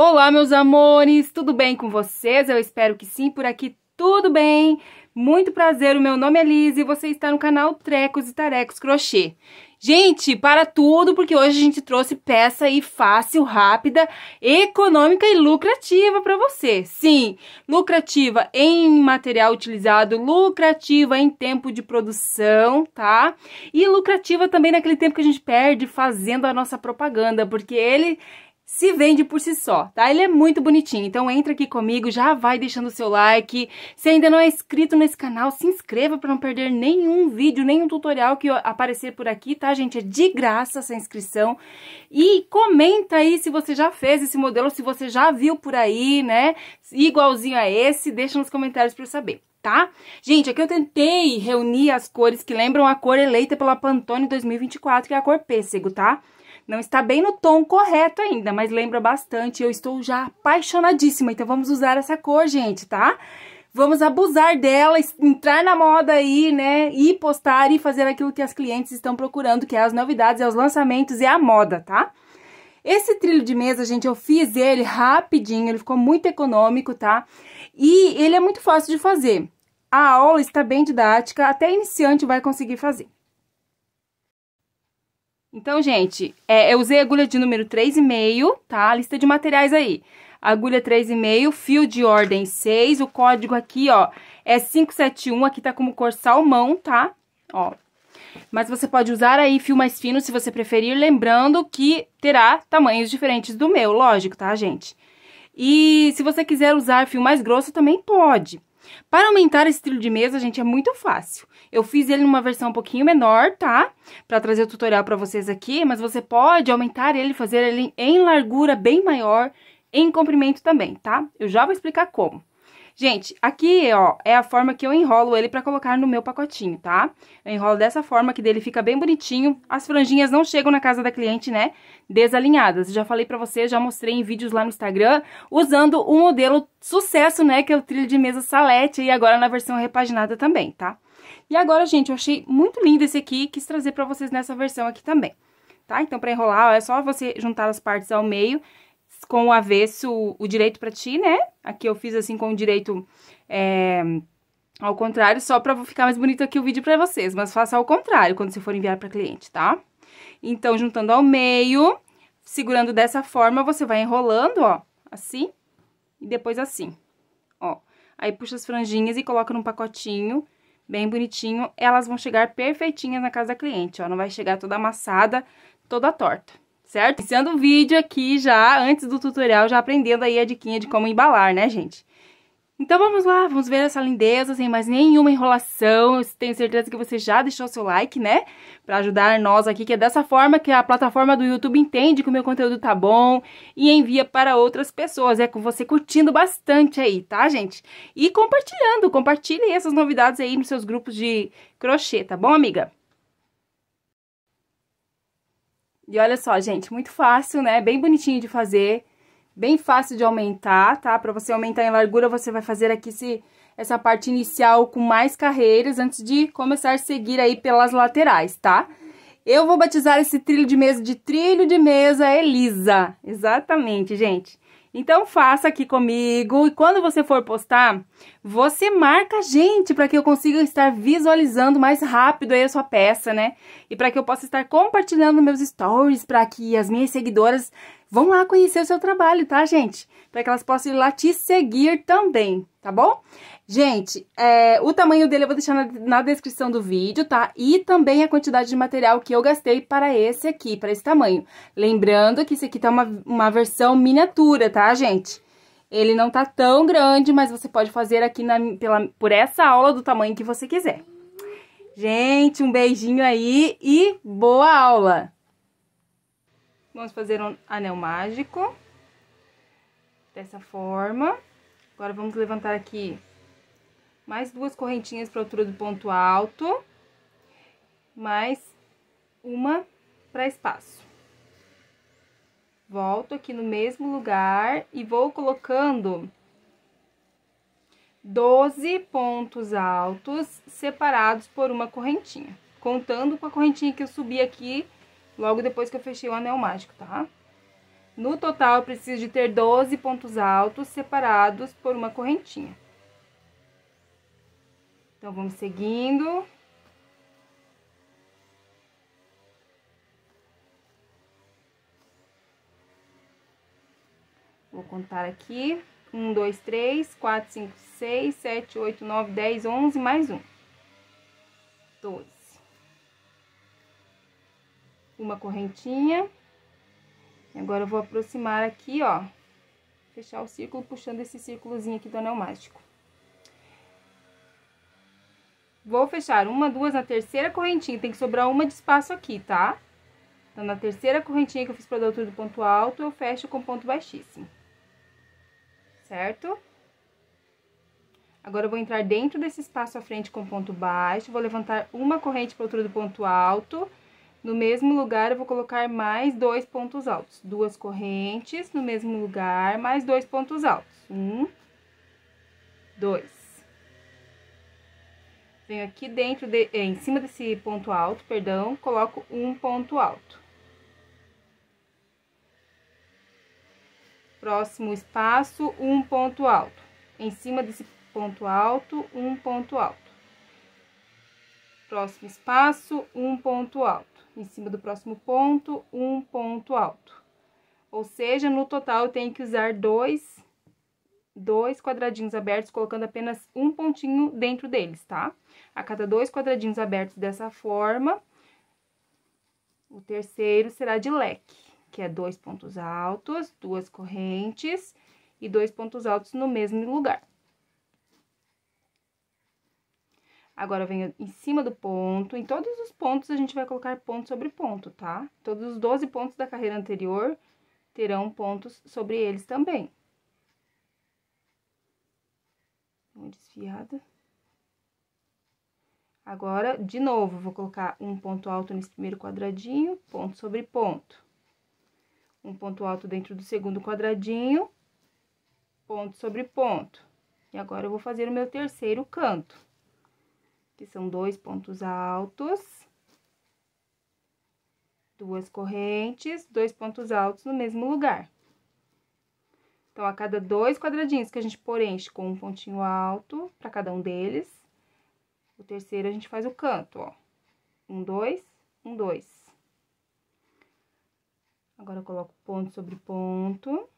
Olá, meus amores, tudo bem com vocês? Eu espero que sim, por aqui tudo bem. Muito prazer, o meu nome é Liz e você está no canal Trecos e Tarecos Crochê. Gente, para tudo, porque hoje a gente trouxe peça aí fácil, rápida, econômica e lucrativa para você. Sim, lucrativa em material utilizado, lucrativa em tempo de produção, tá? E lucrativa também naquele tempo que a gente perde fazendo a nossa propaganda, porque ele se vende por si só, tá? Ele é muito bonitinho, então entra aqui comigo, já vai deixando o seu like. Se ainda não é inscrito nesse canal, se inscreva para não perder nenhum vídeo, nenhum tutorial que aparecer por aqui, tá, gente? É de graça essa inscrição. E comenta aí se você já fez esse modelo, se você já viu por aí, né? Igualzinho a esse, deixa nos comentários para eu saber tá? Gente, aqui eu tentei reunir as cores que lembram a cor eleita pela Pantone 2024, que é a cor pêssego, tá? Não está bem no tom correto ainda, mas lembra bastante. Eu estou já apaixonadíssima, então vamos usar essa cor, gente, tá? Vamos abusar dela, entrar na moda aí, né? E postar e fazer aquilo que as clientes estão procurando, que é as novidades, é os lançamentos e é a moda, tá? Esse trilho de mesa, gente, eu fiz ele rapidinho, ele ficou muito econômico, tá? E ele é muito fácil de fazer. A aula está bem didática, até iniciante vai conseguir fazer. Então, gente, é, eu usei agulha de número 3,5, tá? A lista de materiais aí. Agulha 3,5, fio de ordem 6, o código aqui, ó, é 571, aqui tá como cor salmão, tá? Ó. Mas você pode usar aí fio mais fino se você preferir, lembrando que terá tamanhos diferentes do meu, lógico, tá, gente? E se você quiser usar fio mais grosso, também pode. Para aumentar esse trilho de mesa, gente, é muito fácil. Eu fiz ele numa versão um pouquinho menor, tá? Para trazer o tutorial para vocês aqui, mas você pode aumentar ele, fazer ele em largura bem maior, em comprimento também, tá? Eu já vou explicar como. Gente, aqui, ó, é a forma que eu enrolo ele pra colocar no meu pacotinho, tá? Eu enrolo dessa forma que dele fica bem bonitinho. As franjinhas não chegam na casa da cliente, né, desalinhadas. Já falei pra vocês, já mostrei em vídeos lá no Instagram, usando o modelo sucesso, né, que é o trilho de mesa Salete, e agora na versão repaginada também, tá? E agora, gente, eu achei muito lindo esse aqui, quis trazer pra vocês nessa versão aqui também, tá? Então, pra enrolar, ó, é só você juntar as partes ao meio com o avesso o direito para ti, né? Aqui eu fiz assim com o direito é, ao contrário, só para ficar mais bonito aqui o vídeo para vocês, mas faça ao contrário quando você for enviar para cliente, tá? Então, juntando ao meio, segurando dessa forma, você vai enrolando, ó, assim, e depois assim, ó. Aí puxa as franjinhas e coloca num pacotinho, bem bonitinho, elas vão chegar perfeitinhas na casa da cliente, ó, não vai chegar toda amassada, toda torta certo? Iniciando o vídeo aqui já, antes do tutorial, já aprendendo aí a diquinha de como embalar, né, gente? Então vamos lá, vamos ver essa lindeza sem mais nenhuma enrolação. Eu tenho certeza que você já deixou seu like, né? Pra ajudar nós aqui, que é dessa forma que a plataforma do YouTube entende que o meu conteúdo tá bom e envia para outras pessoas. É com você curtindo bastante aí, tá, gente? E compartilhando, compartilhe essas novidades aí nos seus grupos de crochê, tá bom, amiga? E olha só, gente, muito fácil, né? Bem bonitinho de fazer, bem fácil de aumentar, tá? Pra você aumentar em largura, você vai fazer aqui esse, essa parte inicial com mais carreiras antes de começar a seguir aí pelas laterais, tá? Eu vou batizar esse trilho de mesa de trilho de mesa Elisa. Exatamente, gente. Então faça aqui comigo e quando você for postar, você marca a gente para que eu consiga estar visualizando mais rápido aí a sua peça, né? E para que eu possa estar compartilhando meus stories para que as minhas seguidoras vão lá conhecer o seu trabalho, tá, gente? Para que elas possam ir lá te seguir também, tá bom? Gente, é, o tamanho dele eu vou deixar na, na, descrição do vídeo, tá? E também a quantidade de material que eu gastei para esse aqui, para esse tamanho. Lembrando que esse aqui tá uma, uma versão miniatura, tá, gente? Ele não tá tão grande, mas você pode fazer aqui na, pela, por essa aula do tamanho que você quiser. Gente, um beijinho aí e boa aula! Vamos fazer um anel mágico. Dessa forma. Agora vamos levantar aqui mais duas correntinhas para altura do ponto alto, mais uma para espaço. Volto aqui no mesmo lugar e vou colocando 12 pontos altos separados por uma correntinha, contando com a correntinha que eu subi aqui logo depois que eu fechei o anel mágico, tá? No total, eu preciso de ter 12 pontos altos separados por uma correntinha. Então, vamos seguindo. Vou contar aqui. 1, 2, 3, 4, 5, 6, 7, 8, 9, 10, 11, mais um. 12. Uma correntinha. E agora, eu vou aproximar aqui, ó. Fechar o círculo, puxando esse círculozinho aqui do anel mágico. Vou fechar uma, duas na terceira correntinha. Tem que sobrar uma de espaço aqui, tá? Então, na terceira correntinha que eu fiz para dar altura do ponto alto, eu fecho com ponto baixíssimo. Certo? Agora, eu vou entrar dentro desse espaço à frente com ponto baixo, vou levantar uma corrente para a altura do ponto alto. No mesmo lugar, eu vou colocar mais dois pontos altos. Duas correntes no mesmo lugar, mais dois pontos altos. Um, dois. Venho aqui dentro, de, é, em cima desse ponto alto, perdão, coloco um ponto alto. Próximo espaço, um ponto alto. Em cima desse ponto alto, um ponto alto. Próximo espaço, um ponto alto. Em cima do próximo ponto, um ponto alto. Ou seja, no total, eu tenho que usar dois dois quadradinhos abertos, colocando apenas um pontinho dentro deles, tá? a cada dois quadradinhos abertos dessa forma, o terceiro será de leque, que é dois pontos altos, duas correntes e dois pontos altos no mesmo lugar. Agora, venho em cima do ponto, em todos os pontos a gente vai colocar ponto sobre ponto, tá? Todos os 12 pontos da carreira anterior terão pontos sobre eles também. Uma desfiada. Né? Agora, de novo, vou colocar um ponto alto nesse primeiro quadradinho, ponto sobre ponto. Um ponto alto dentro do segundo quadradinho, ponto sobre ponto. E agora, eu vou fazer o meu terceiro canto, que são dois pontos altos, duas correntes, dois pontos altos no mesmo lugar. Então, a cada dois quadradinhos que a gente preenche com um pontinho alto para cada um deles, o terceiro, a gente faz o canto, ó. Um, dois, um, dois. Agora, eu coloco ponto sobre ponto.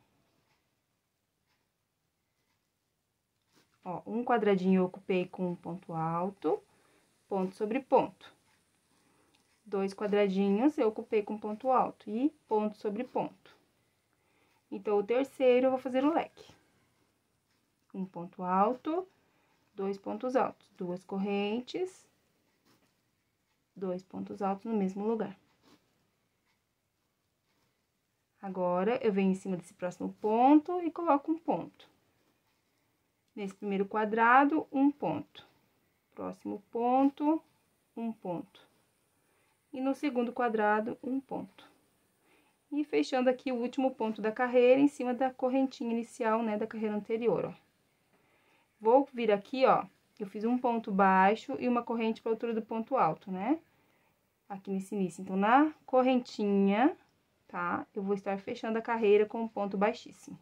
Ó, um quadradinho eu ocupei com um ponto alto, ponto sobre ponto. Dois quadradinhos eu ocupei com ponto alto e ponto sobre ponto. Então, o terceiro, eu vou fazer o leque. Um ponto alto dois pontos altos, duas correntes, dois pontos altos no mesmo lugar. Agora, eu venho em cima desse próximo ponto e coloco um ponto. Nesse primeiro quadrado, um ponto. Próximo ponto, um ponto. E no segundo quadrado, um ponto. E fechando aqui o último ponto da carreira em cima da correntinha inicial, né, da carreira anterior, ó. Vou vir aqui, ó, eu fiz um ponto baixo e uma corrente pra altura do ponto alto, né? Aqui nesse início. Então, na correntinha, tá? Eu vou estar fechando a carreira com um ponto baixíssimo.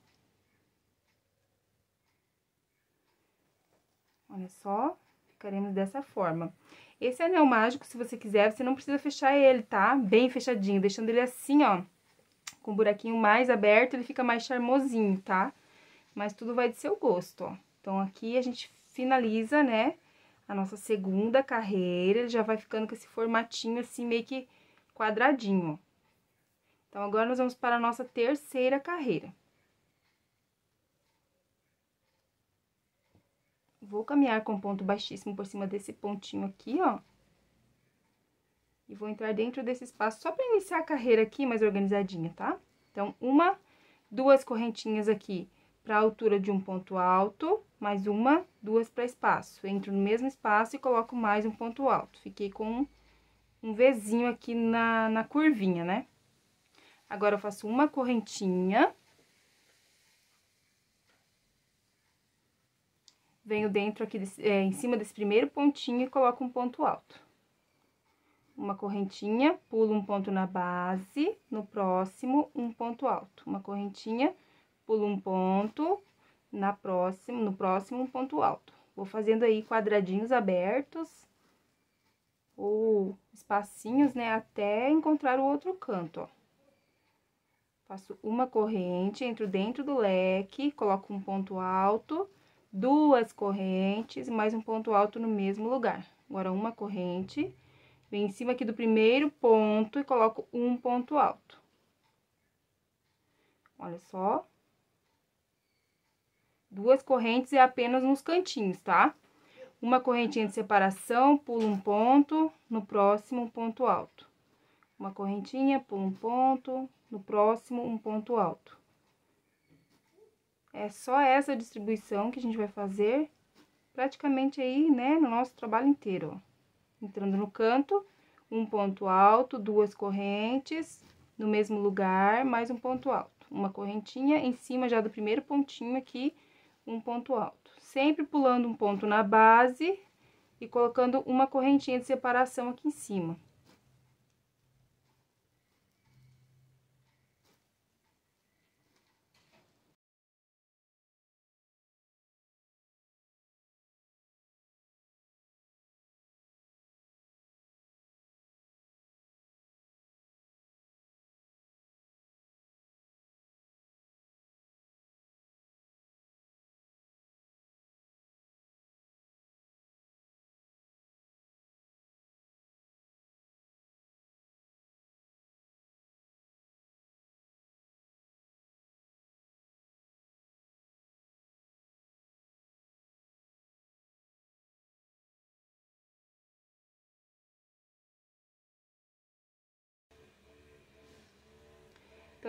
Olha só, ficaremos dessa forma. Esse anel mágico, se você quiser, você não precisa fechar ele, tá? Bem fechadinho, deixando ele assim, ó, com o um buraquinho mais aberto, ele fica mais charmosinho, tá? Mas tudo vai de seu gosto, ó. Então, aqui a gente finaliza, né, a nossa segunda carreira, ele já vai ficando com esse formatinho assim, meio que quadradinho. Então, agora nós vamos para a nossa terceira carreira. Vou caminhar com ponto baixíssimo por cima desse pontinho aqui, ó. E vou entrar dentro desse espaço só para iniciar a carreira aqui mais organizadinha, tá? Então, uma, duas correntinhas aqui para a altura de um ponto alto, mais uma, duas para espaço. Entro no mesmo espaço e coloco mais um ponto alto. Fiquei com um Vzinho aqui na, na curvinha, né? Agora, eu faço uma correntinha. Venho dentro aqui, desse, é, em cima desse primeiro pontinho e coloco um ponto alto. Uma correntinha, pulo um ponto na base, no próximo, um ponto alto. Uma correntinha pulo um ponto, na próxima, no próximo, um ponto alto. Vou fazendo aí quadradinhos abertos, ou espacinhos, né, até encontrar o outro canto, ó. Faço uma corrente, entro dentro do leque, coloco um ponto alto, duas correntes, mais um ponto alto no mesmo lugar. Agora, uma corrente, vem em cima aqui do primeiro ponto e coloco um ponto alto. Olha só. Duas correntes e apenas nos cantinhos, tá? Uma correntinha de separação, pula um ponto, no próximo um ponto alto. Uma correntinha, pula um ponto, no próximo um ponto alto. É só essa distribuição que a gente vai fazer praticamente aí, né, no nosso trabalho inteiro, ó. Entrando no canto, um ponto alto, duas correntes no mesmo lugar, mais um ponto alto. Uma correntinha em cima já do primeiro pontinho aqui, um ponto alto. Sempre pulando um ponto na base e colocando uma correntinha de separação aqui em cima.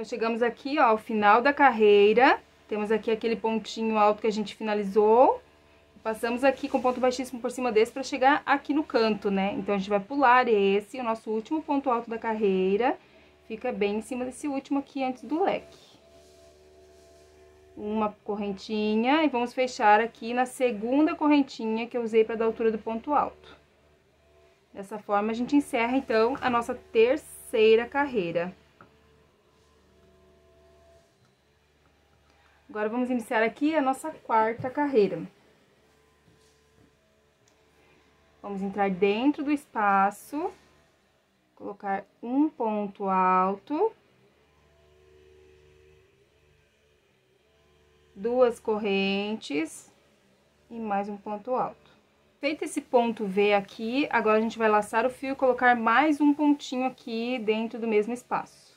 Então, chegamos aqui, ó, ao final da carreira. Temos aqui aquele pontinho alto que a gente finalizou. Passamos aqui com ponto baixíssimo por cima desse para chegar aqui no canto, né? Então, a gente vai pular esse, o nosso último ponto alto da carreira. Fica bem em cima desse último aqui, antes do leque. Uma correntinha e vamos fechar aqui na segunda correntinha que eu usei para dar altura do ponto alto. Dessa forma, a gente encerra, então, a nossa terceira carreira. Agora, vamos iniciar aqui a nossa quarta carreira. Vamos entrar dentro do espaço, colocar um ponto alto, duas correntes e mais um ponto alto. Feito esse ponto V aqui, agora a gente vai laçar o fio e colocar mais um pontinho aqui dentro do mesmo espaço.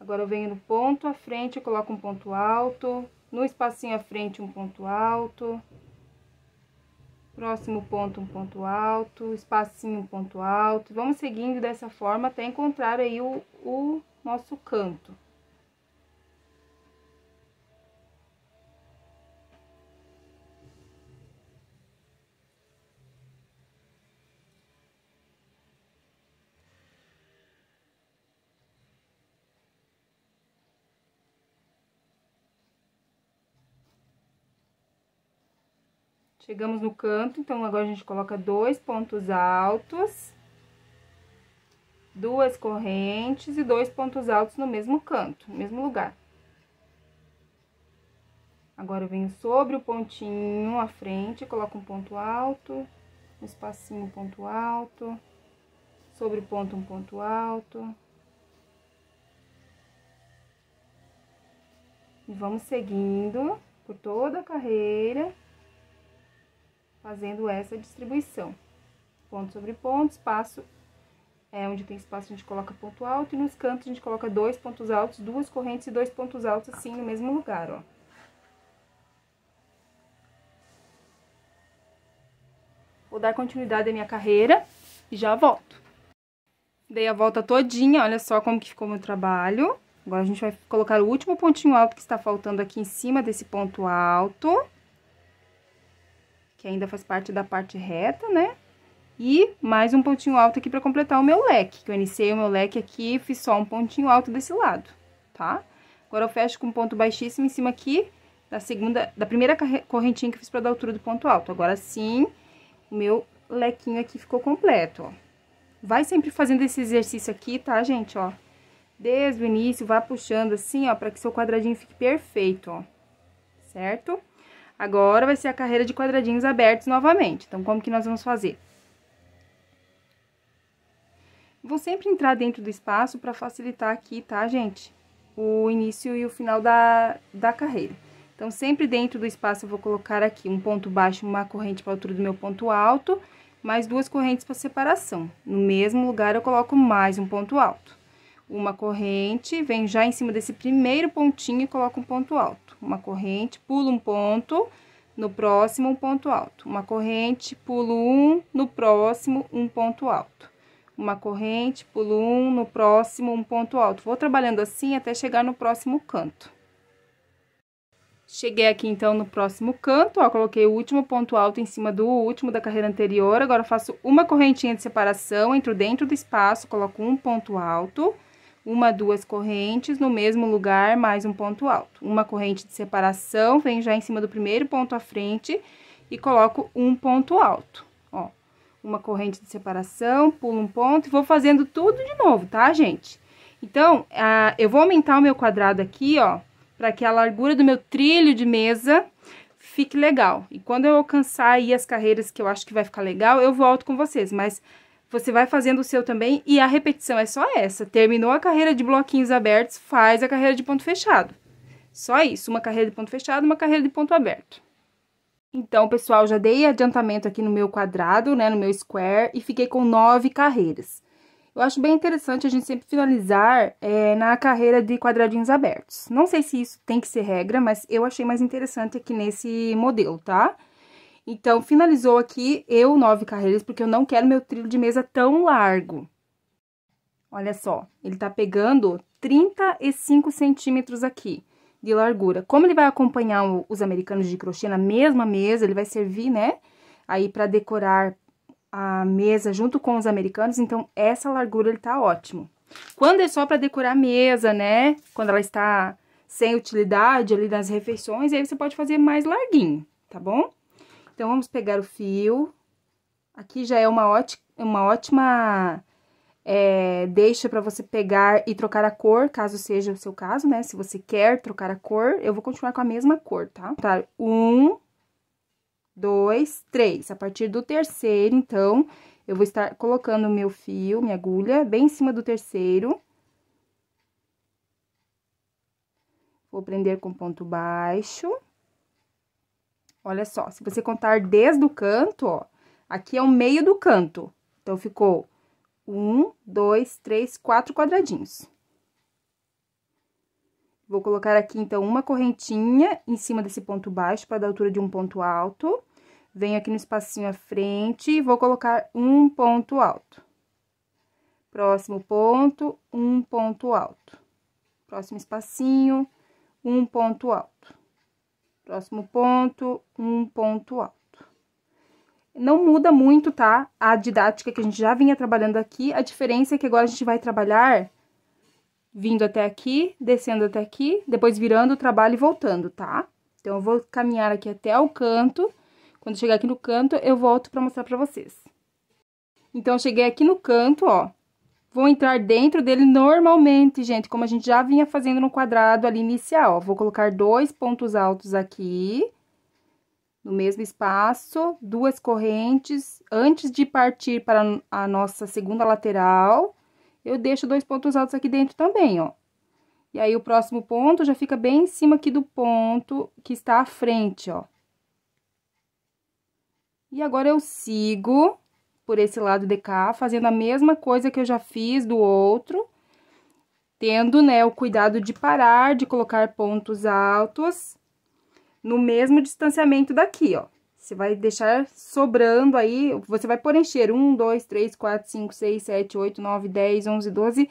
Agora eu venho no ponto à frente, eu coloco um ponto alto, no espacinho à frente um ponto alto, próximo ponto um ponto alto, espacinho um ponto alto. Vamos seguindo dessa forma até encontrar aí o, o nosso canto. Chegamos no canto, então agora a gente coloca dois pontos altos, duas correntes e dois pontos altos no mesmo canto, no mesmo lugar. Agora, eu venho sobre o pontinho à frente, coloco um ponto alto, um espacinho, um ponto alto, sobre o ponto, um ponto alto. E vamos seguindo por toda a carreira fazendo essa distribuição. Ponto sobre ponto, espaço é onde tem espaço a gente coloca ponto alto e nos cantos a gente coloca dois pontos altos, duas correntes e dois pontos altos assim no mesmo lugar, ó. Vou dar continuidade à minha carreira e já volto. Dei a volta todinha, olha só como que ficou meu trabalho. Agora a gente vai colocar o último pontinho alto que está faltando aqui em cima desse ponto alto que ainda faz parte da parte reta, né? E mais um pontinho alto aqui para completar o meu leque, que eu iniciei o meu leque aqui, fiz só um pontinho alto desse lado, tá? Agora eu fecho com um ponto baixíssimo em cima aqui da segunda, da primeira correntinha que eu fiz para dar altura do ponto alto. Agora sim, o meu lequinho aqui ficou completo, ó. Vai sempre fazendo esse exercício aqui, tá, gente, ó? Desde o início, vá puxando assim, ó, para que seu quadradinho fique perfeito, ó. Certo? Agora vai ser a carreira de quadradinhos abertos novamente. Então, como que nós vamos fazer? Vou sempre entrar dentro do espaço para facilitar aqui, tá, gente? O início e o final da, da carreira. Então, sempre dentro do espaço eu vou colocar aqui um ponto baixo, uma corrente para a altura do meu ponto alto, mais duas correntes para separação. No mesmo lugar eu coloco mais um ponto alto uma corrente, vem já em cima desse primeiro pontinho e coloca um ponto alto. Uma corrente, pulo um ponto, no próximo um ponto alto. Uma corrente, pulo um, no próximo um ponto alto. Uma corrente, pulo um, no próximo um ponto alto. Vou trabalhando assim até chegar no próximo canto. Cheguei aqui, então, no próximo canto, ó, coloquei o último ponto alto em cima do último da carreira anterior. Agora, faço uma correntinha de separação, entro dentro do espaço, coloco um ponto alto uma, duas correntes no mesmo lugar, mais um ponto alto. Uma corrente de separação, vem já em cima do primeiro ponto à frente e coloco um ponto alto, ó. Uma corrente de separação, pulo um ponto e vou fazendo tudo de novo, tá, gente? Então, a, eu vou aumentar o meu quadrado aqui, ó, para que a largura do meu trilho de mesa fique legal. E quando eu alcançar aí as carreiras que eu acho que vai ficar legal, eu volto com vocês, mas você vai fazendo o seu também e a repetição é só essa. Terminou a carreira de bloquinhos abertos, faz a carreira de ponto fechado. Só isso, uma carreira de ponto fechado, uma carreira de ponto aberto. Então, pessoal, já dei adiantamento aqui no meu quadrado, né, no meu square, e fiquei com nove carreiras. Eu acho bem interessante a gente sempre finalizar é, na carreira de quadradinhos abertos. Não sei se isso tem que ser regra, mas eu achei mais interessante aqui nesse modelo, tá? Tá? Então, finalizou aqui eu nove carreiras, porque eu não quero meu trilho de mesa tão largo. Olha só, ele tá pegando 35 centímetros aqui de largura. Como ele vai acompanhar os americanos de crochê na mesma mesa, ele vai servir, né, aí para decorar a mesa junto com os americanos, então essa largura ele tá ótimo. Quando é só para decorar a mesa, né, quando ela está sem utilidade ali nas refeições, aí você pode fazer mais larguinho, tá bom? Então, vamos pegar o fio. Aqui já é uma, uma ótima é, deixa para você pegar e trocar a cor, caso seja o seu caso, né? Se você quer trocar a cor, eu vou continuar com a mesma cor, tá? Tá, um, dois, três. A partir do terceiro, então, eu vou estar colocando o meu fio, minha agulha, bem em cima do terceiro. Vou prender com ponto baixo. Olha só, se você contar desde o canto, ó, aqui é o meio do canto. Então, ficou um, dois, três, quatro quadradinhos. Vou colocar aqui, então, uma correntinha em cima desse ponto baixo para dar altura de um ponto alto. Venho aqui no espacinho à frente e vou colocar um ponto alto. Próximo ponto, um ponto alto. Próximo espacinho, um ponto alto. Próximo ponto, um ponto alto. Não muda muito, tá? A didática que a gente já vinha trabalhando aqui. A diferença é que agora a gente vai trabalhar vindo até aqui, descendo até aqui, depois virando o trabalho e voltando, tá? Então, eu vou caminhar aqui até o canto. Quando chegar aqui no canto, eu volto para mostrar para vocês. Então, eu cheguei aqui no canto, ó. Vou entrar dentro dele normalmente, gente, como a gente já vinha fazendo no quadrado ali inicial. Vou colocar dois pontos altos aqui, no mesmo espaço, duas correntes. Antes de partir para a nossa segunda lateral, eu deixo dois pontos altos aqui dentro também, ó. E aí, o próximo ponto já fica bem em cima aqui do ponto que está à frente, ó. E agora, eu sigo por esse lado de cá, fazendo a mesma coisa que eu já fiz do outro, tendo, né, o cuidado de parar, de colocar pontos altos no mesmo distanciamento daqui, ó. Você vai deixar sobrando aí, você vai por encher 1, 2, 3, 4, 5, 6, 7, 8, 9, 10, 11, 12,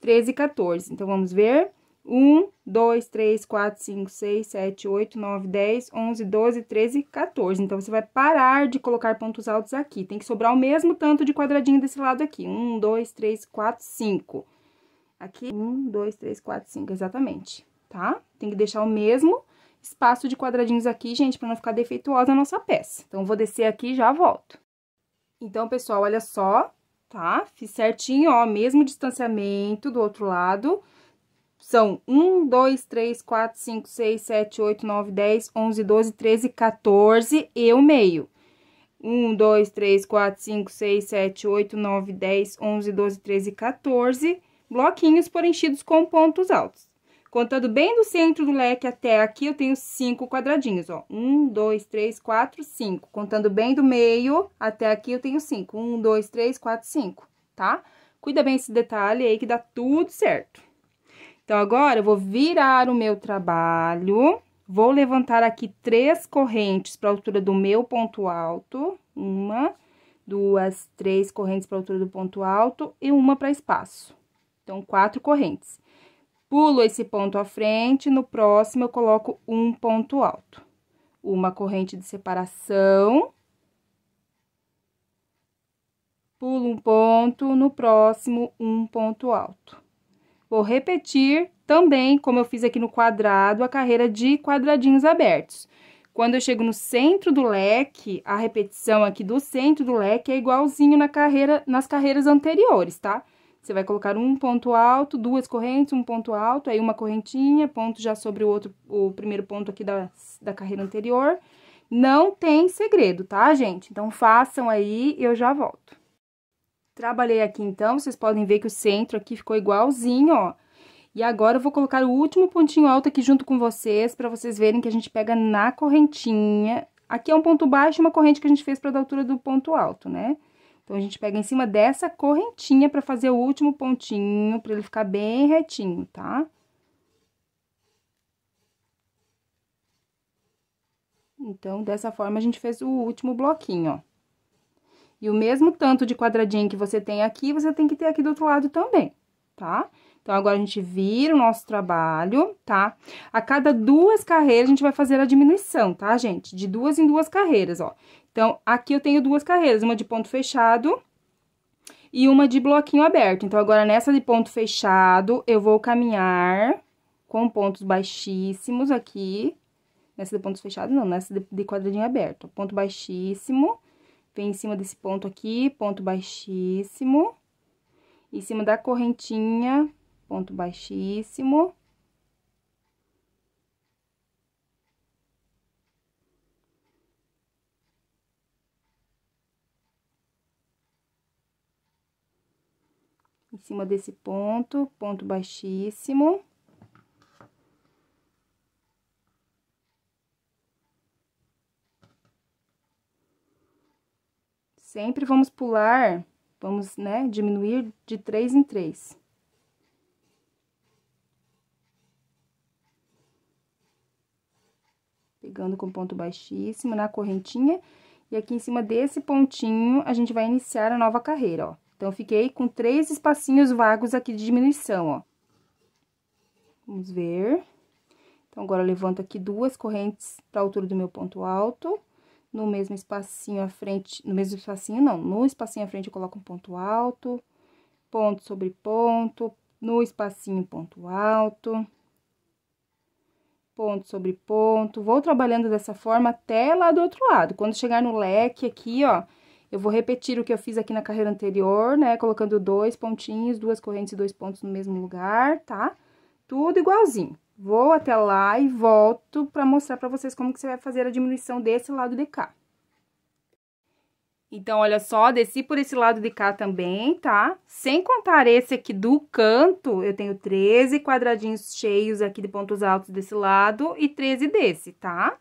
13, 14. Então, vamos ver. 1, 2, 3, 4, 5, 6, 7, 8, 9, 10, 11, 12, 13, 14. Então, você vai parar de colocar pontos altos aqui. Tem que sobrar o mesmo tanto de quadradinho desse lado aqui. 1, 2, 3, 4, 5. Aqui, 1, 2, 3, 4, 5, exatamente, tá? Tem que deixar o mesmo espaço de quadradinhos aqui, gente, pra não ficar defeituosa a nossa peça. Então, vou descer aqui e já volto. Então, pessoal, olha só, tá? Fiz certinho, ó, mesmo distanciamento do outro lado são 1, 2, 3, 4, 5, 6, 7, 8, 9, 10, 11, 12, 13, 14 e o meio. 1, 2, 3, 4, 5, 6, 7, 8, 9, 10, 11, 12, 13, 14 bloquinhos preenchidos com pontos altos. Contando bem do centro do leque até aqui, eu tenho cinco quadradinhos, ó. Um, dois, três, quatro, cinco. Contando bem do meio até aqui, eu tenho cinco. Um, dois, três, quatro, cinco, tá? Cuida bem esse detalhe aí que dá tudo certo. Então, agora, eu vou virar o meu trabalho, vou levantar aqui três correntes para a altura do meu ponto alto, uma, duas, três correntes para a altura do ponto alto e uma para espaço. Então, quatro correntes. Pulo esse ponto à frente, no próximo eu coloco um ponto alto. Uma corrente de separação. Pulo um ponto, no próximo um ponto alto Vou repetir também, como eu fiz aqui no quadrado, a carreira de quadradinhos abertos. Quando eu chego no centro do leque, a repetição aqui do centro do leque é igualzinho na carreira, nas carreiras anteriores, tá? Você vai colocar um ponto alto, duas correntes, um ponto alto, aí uma correntinha, ponto já sobre o outro, o primeiro ponto aqui da, da carreira anterior. Não tem segredo, tá, gente? Então, façam aí e eu já volto. Trabalhei aqui, então, vocês podem ver que o centro aqui ficou igualzinho, ó. E agora eu vou colocar o último pontinho alto aqui junto com vocês, pra vocês verem que a gente pega na correntinha. Aqui é um ponto baixo, e uma corrente que a gente fez pra dar altura do ponto alto, né? Então, a gente pega em cima dessa correntinha pra fazer o último pontinho, pra ele ficar bem retinho, tá? Então, dessa forma, a gente fez o último bloquinho, ó. E o mesmo tanto de quadradinho que você tem aqui, você tem que ter aqui do outro lado também, tá? Então, agora a gente vira o nosso trabalho, tá? A cada duas carreiras, a gente vai fazer a diminuição, tá, gente? De duas em duas carreiras, ó. Então, aqui eu tenho duas carreiras, uma de ponto fechado e uma de bloquinho aberto. Então, agora, nessa de ponto fechado, eu vou caminhar com pontos baixíssimos aqui. Nessa de ponto fechado não, nessa de quadradinho aberto. Ponto baixíssimo Vem em cima desse ponto aqui, ponto baixíssimo. Em cima da correntinha, ponto baixíssimo. Em cima desse ponto, ponto baixíssimo. Sempre vamos pular, vamos, né, diminuir de três em três. Pegando com ponto baixíssimo na correntinha, e aqui em cima desse pontinho, a gente vai iniciar a nova carreira, ó. Então, fiquei com três espacinhos vagos aqui de diminuição, ó. Vamos ver. Então, agora, levanto aqui duas correntes para altura do meu ponto alto no mesmo espacinho à frente, no mesmo espacinho não, no espacinho à frente eu coloco um ponto alto, ponto sobre ponto, no espacinho ponto alto, ponto sobre ponto, vou trabalhando dessa forma até lá do outro lado. Quando chegar no leque aqui, ó, eu vou repetir o que eu fiz aqui na carreira anterior, né, colocando dois pontinhos, duas correntes e dois pontos no mesmo lugar, tá? Tudo igualzinho. Vou até lá e volto para mostrar para vocês como que você vai fazer a diminuição desse lado de cá. Então, olha só, desci por esse lado de cá também, tá? Sem contar esse aqui do canto, eu tenho 13 quadradinhos cheios aqui de pontos altos desse lado e 13 desse, tá?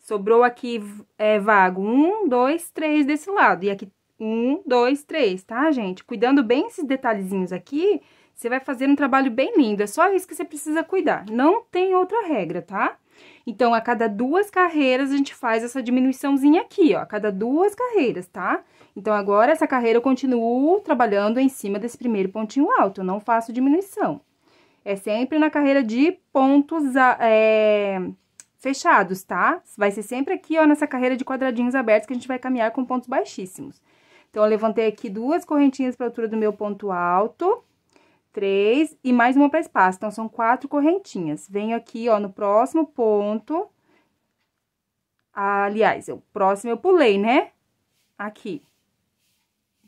Sobrou aqui é, vago um, dois, três desse lado. E aqui um, dois, três, tá, gente? Cuidando bem esses detalhezinhos aqui, você vai fazer um trabalho bem lindo, é só isso que você precisa cuidar. Não tem outra regra, tá? Então, a cada duas carreiras, a gente faz essa diminuiçãozinha aqui, ó, a cada duas carreiras, tá? Então, agora, essa carreira eu continuo trabalhando em cima desse primeiro pontinho alto, eu não faço diminuição. É sempre na carreira de pontos é, fechados, tá? Vai ser sempre aqui, ó, nessa carreira de quadradinhos abertos que a gente vai caminhar com pontos baixíssimos. Então, eu levantei aqui duas correntinhas para altura do meu ponto alto três e mais uma para espaço. Então, são quatro correntinhas. Venho aqui, ó, no próximo ponto. Aliás, o próximo eu pulei, né? Aqui.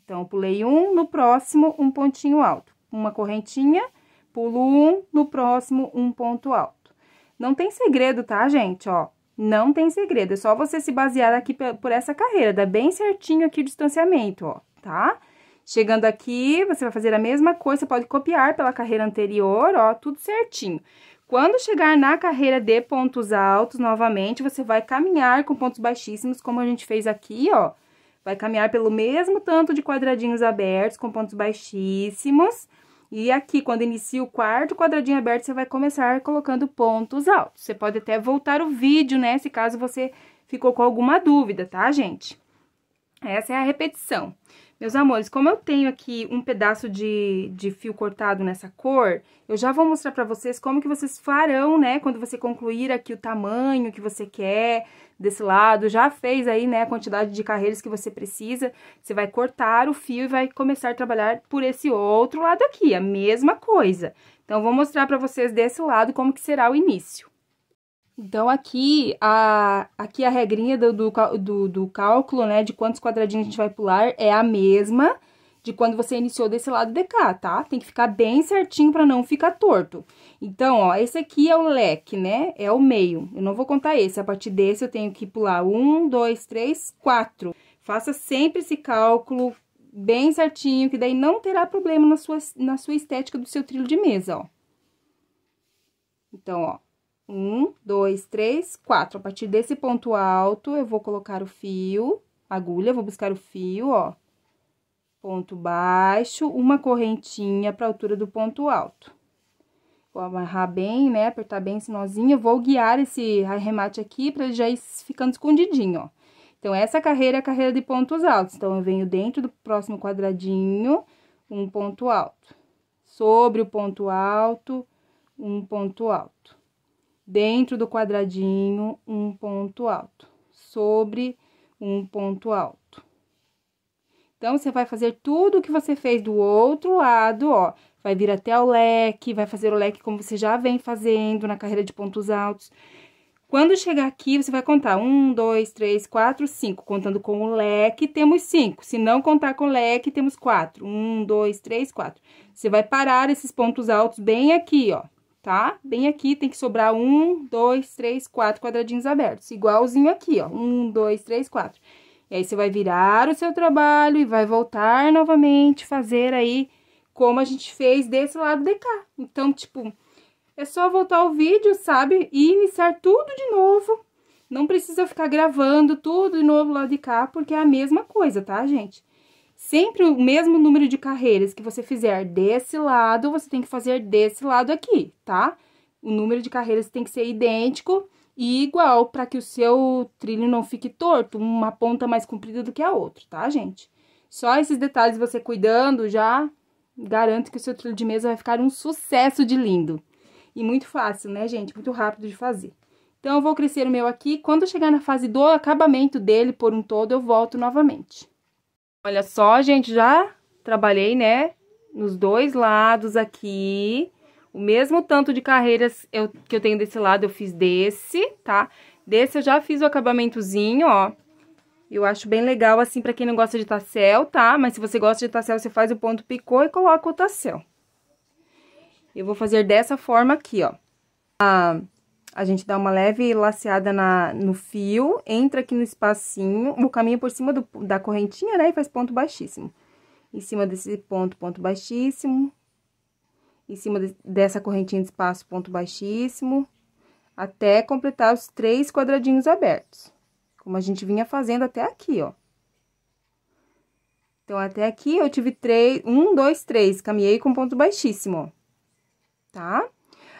Então, eu pulei um, no próximo, um pontinho alto. Uma correntinha, pulo um, no próximo, um ponto alto. Não tem segredo, tá, gente? Ó, não tem segredo. É só você se basear aqui por essa carreira. Dá bem certinho aqui o distanciamento, ó, tá? Chegando aqui, você vai fazer a mesma coisa, você pode copiar pela carreira anterior, ó, tudo certinho. Quando chegar na carreira de pontos altos, novamente, você vai caminhar com pontos baixíssimos, como a gente fez aqui, ó. Vai caminhar pelo mesmo tanto de quadradinhos abertos com pontos baixíssimos. E aqui, quando inicia o quarto quadradinho aberto, você vai começar colocando pontos altos. Você pode até voltar o vídeo, né, se caso você ficou com alguma dúvida, tá, gente? Essa é a repetição. Meus amores, como eu tenho aqui um pedaço de, de fio cortado nessa cor, eu já vou mostrar pra vocês como que vocês farão, né? Quando você concluir aqui o tamanho que você quer desse lado, já fez aí, né, a quantidade de carreiras que você precisa, você vai cortar o fio e vai começar a trabalhar por esse outro lado aqui, a mesma coisa. Então, eu vou mostrar pra vocês desse lado como que será o início. Então, aqui a, aqui a regrinha do, do, do, do, cálculo, né, de quantos quadradinhos a gente vai pular é a mesma de quando você iniciou desse lado de cá, tá? Tem que ficar bem certinho para não ficar torto. Então, ó, esse aqui é o leque, né? É o meio. Eu não vou contar esse, a partir desse eu tenho que pular um, dois, três, quatro. Faça sempre esse cálculo bem certinho, que daí não terá problema na sua, na sua estética do seu trilho de mesa, ó. Então, ó, um, dois, três, quatro. A partir desse ponto alto, eu vou colocar o fio, agulha, vou buscar o fio, ó. Ponto baixo, uma correntinha pra altura do ponto alto. Vou amarrar bem, né, apertar bem esse nozinho, vou guiar esse arremate aqui pra ele já ir ficando escondidinho, ó. Então, essa carreira é a carreira de pontos altos. Então, eu venho dentro do próximo quadradinho, um ponto alto. Sobre o ponto alto, um ponto alto dentro do quadradinho um ponto alto, sobre um ponto alto. Então, você vai fazer tudo o que você fez do outro lado, ó. Vai vir até o leque, vai fazer o leque como você já vem fazendo na carreira de pontos altos. Quando chegar aqui, você vai contar um, dois, três, quatro, cinco. Contando com o leque, temos cinco. Se não contar com o leque, temos quatro. Um, dois, três, quatro. Você vai parar esses pontos altos bem aqui, ó tá? Bem aqui, tem que sobrar um, dois, três, quatro quadradinhos abertos, igualzinho aqui, ó, um, dois, três, quatro. E aí, você vai virar o seu trabalho e vai voltar novamente, fazer aí como a gente fez desse lado de cá. Então, tipo, é só voltar o vídeo, sabe? E iniciar tudo de novo. Não precisa ficar gravando tudo de novo lá de cá, porque é a mesma coisa, tá, gente? Sempre o mesmo número de carreiras que você fizer desse lado, você tem que fazer desse lado aqui, tá? O número de carreiras tem que ser idêntico e igual para que o seu trilho não fique torto, uma ponta mais comprida do que a outra, tá, gente? Só esses detalhes você cuidando já garanto que o seu trilho de mesa vai ficar um sucesso de lindo. E muito fácil, né, gente? Muito rápido de fazer. Então, eu vou crescer o meu aqui. Quando chegar na fase do acabamento dele por um todo, eu volto novamente. Olha só, gente, já trabalhei, né? Nos dois lados aqui. O mesmo tanto de carreiras eu, que eu tenho desse lado, eu fiz desse, tá? Desse eu já fiz o acabamentozinho, ó. Eu acho bem legal, assim, pra quem não gosta de tassel, tá? Mas se você gosta de tassel, você faz o ponto picô e coloca o tassel. Eu vou fazer dessa forma aqui, ó. A... Ah, a gente dá uma leve laceada na, no fio, entra aqui no espacinho, o caminho por cima do, da correntinha, né? E faz ponto baixíssimo. Em cima desse ponto, ponto baixíssimo. Em cima de, dessa correntinha de espaço, ponto baixíssimo. Até completar os três quadradinhos abertos. Como a gente vinha fazendo até aqui, ó. Então, até aqui eu tive três, um, dois, três, caminhei com ponto baixíssimo, ó. Tá?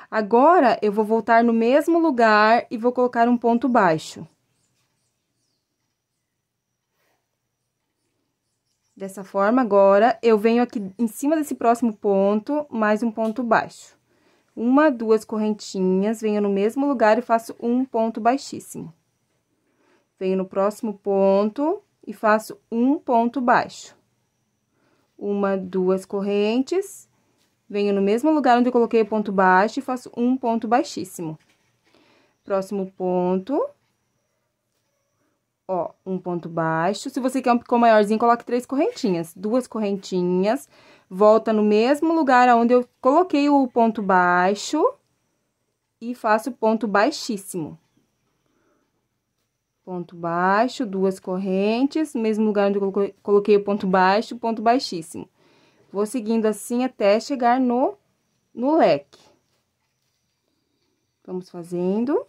Agora, eu vou voltar no mesmo lugar e vou colocar um ponto baixo. Dessa forma, agora, eu venho aqui em cima desse próximo ponto, mais um ponto baixo. Uma, duas correntinhas, venho no mesmo lugar e faço um ponto baixíssimo. Venho no próximo ponto e faço um ponto baixo. Uma, duas correntes, Venho no mesmo lugar onde eu coloquei o ponto baixo e faço um ponto baixíssimo. Próximo ponto. Ó, um ponto baixo. Se você quer um picô maiorzinho, coloque três correntinhas. Duas correntinhas. Volta no mesmo lugar onde eu coloquei o ponto baixo. E faço ponto baixíssimo. Ponto baixo, duas correntes. Mesmo lugar onde eu coloquei o ponto baixo, ponto baixíssimo Vou seguindo assim até chegar no, no leque. Vamos fazendo.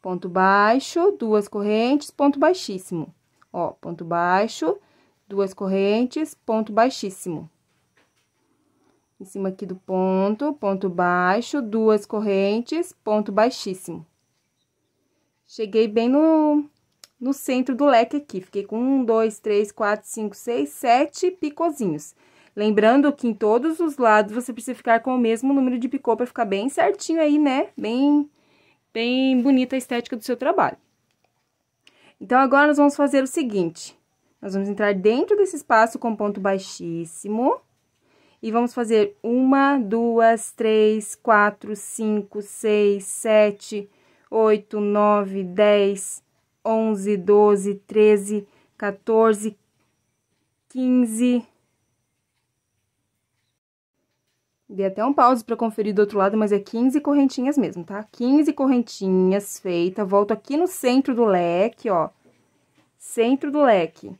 Ponto baixo, duas correntes, ponto baixíssimo. Ó, ponto baixo, duas correntes, ponto baixíssimo. Em cima aqui do ponto, ponto baixo, duas correntes, ponto baixíssimo. Cheguei bem no, no centro do leque aqui. Fiquei com um, dois, três, quatro, cinco, seis, sete picozinhos. Lembrando que em todos os lados você precisa ficar com o mesmo número de picô para ficar bem certinho aí, né? Bem, bem bonita a estética do seu trabalho. Então, agora nós vamos fazer o seguinte. Nós vamos entrar dentro desse espaço com ponto baixíssimo. E vamos fazer uma, duas, três, quatro, cinco, seis, sete, oito, nove, dez... 11, 12, 13, 14, 15. Dei até um pause para conferir do outro lado, mas é 15 correntinhas mesmo, tá? 15 correntinhas feita, volto aqui no centro do leque, ó. Centro do leque.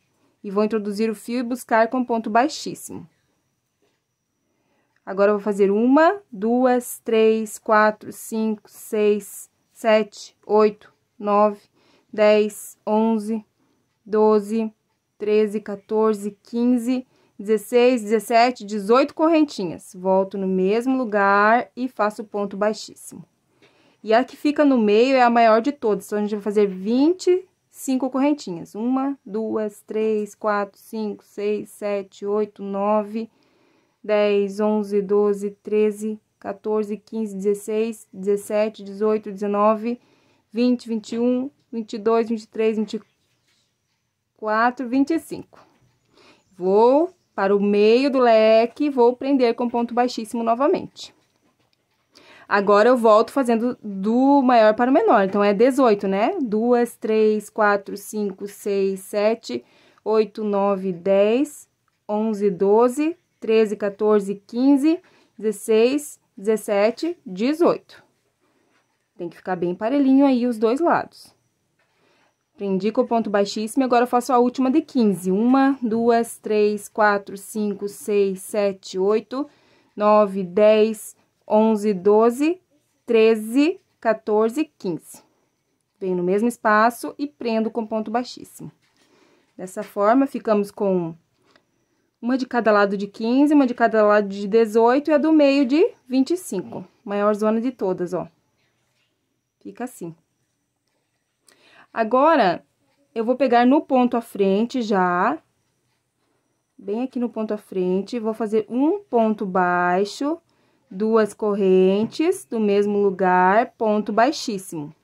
E vou introduzir o fio e buscar com ponto baixíssimo. Agora, eu vou fazer uma, duas, três, quatro, cinco, seis, sete, oito, nove, 10, 11, 12, 13, 14, 15, 16, 17, 18 correntinhas. Volto no mesmo lugar e faço ponto baixíssimo. E a que fica no meio é a maior de todas, então a gente vai fazer 25 correntinhas. Uma, duas, três, quatro, cinco, seis, sete, oito, nove, dez, onze, doze, treze, 14, 15, 16, 17, 18, 19, 20, 21, 22, 23, 24, 25. Vou para o meio do leque vou prender com ponto baixíssimo novamente. Agora, eu volto fazendo do maior para o menor. Então, é 18, né? 2, 3, 4, 5, 6, 7, 8, 9, 10, 11, 12, 13, 14, 15, 16, 17, 18. Tem que ficar bem parelhinho aí os dois lados. Prendi com ponto baixíssimo e agora eu faço a última de 15. Uma, duas, três, quatro, cinco, seis, sete, oito, nove, dez, onze, doze, treze, 14, 15. Venho no mesmo espaço e prendo com ponto baixíssimo. Dessa forma, ficamos com uma de cada lado de 15, uma de cada lado de 18 e a do meio de 25. Maior zona de todas, ó. Fica assim. Agora, eu vou pegar no ponto à frente já, bem aqui no ponto à frente, vou fazer um ponto baixo, duas correntes do mesmo lugar, ponto baixíssimo.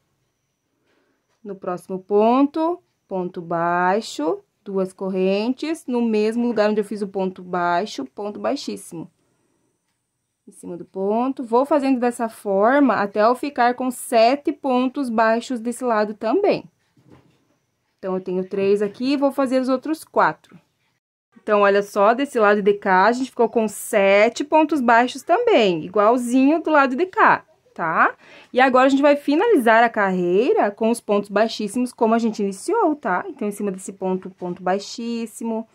No próximo ponto, ponto baixo, duas correntes, no mesmo lugar onde eu fiz o ponto baixo, ponto baixíssimo. Em cima do ponto, vou fazendo dessa forma até eu ficar com sete pontos baixos desse lado também. Então, eu tenho três aqui e vou fazer os outros quatro. Então, olha só, desse lado de cá, a gente ficou com sete pontos baixos também, igualzinho do lado de cá, tá? E agora, a gente vai finalizar a carreira com os pontos baixíssimos, como a gente iniciou, tá? Então, em cima desse ponto, ponto baixíssimo.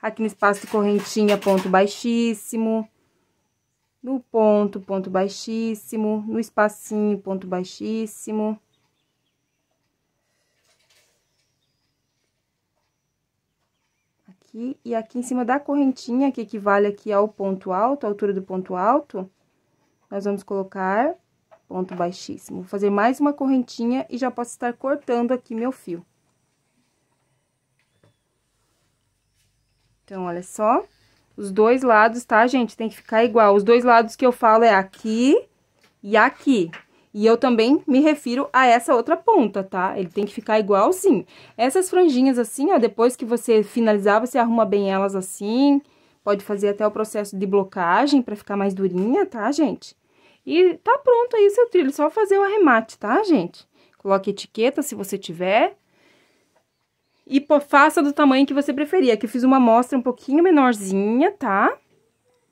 Aqui no espaço de correntinha, ponto baixíssimo. No ponto, ponto baixíssimo. No espacinho, ponto baixíssimo aqui, e aqui em cima da correntinha, que equivale aqui ao ponto alto, a altura do ponto alto, nós vamos colocar ponto baixíssimo. Vou fazer mais uma correntinha e já posso estar cortando aqui meu fio. Então, olha só, os dois lados, tá, gente? Tem que ficar igual. Os dois lados que eu falo é aqui e aqui. E eu também me refiro a essa outra ponta, tá? Ele tem que ficar igual, sim. Essas franjinhas assim, ó, depois que você finalizar, você arruma bem elas assim. Pode fazer até o processo de blocagem pra ficar mais durinha, tá, gente? E tá pronto aí o seu trilho, só fazer o arremate, tá, gente? Coloque etiqueta, se você tiver. E pô, faça do tamanho que você preferir. Aqui eu fiz uma amostra um pouquinho menorzinha, tá?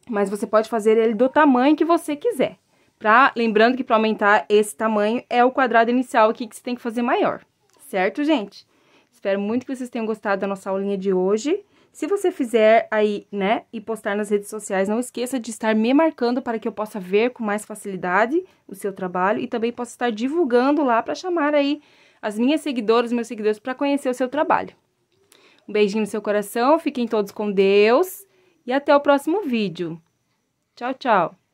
Mas você pode fazer ele do tamanho que você quiser. Pra, lembrando que para aumentar esse tamanho é o quadrado inicial aqui que você tem que fazer maior, certo, gente? Espero muito que vocês tenham gostado da nossa aulinha de hoje. Se você fizer aí, né, e postar nas redes sociais, não esqueça de estar me marcando para que eu possa ver com mais facilidade o seu trabalho e também possa estar divulgando lá para chamar aí as minhas seguidoras, meus seguidores para conhecer o seu trabalho. Um beijinho no seu coração, fiquem todos com Deus e até o próximo vídeo. Tchau, tchau.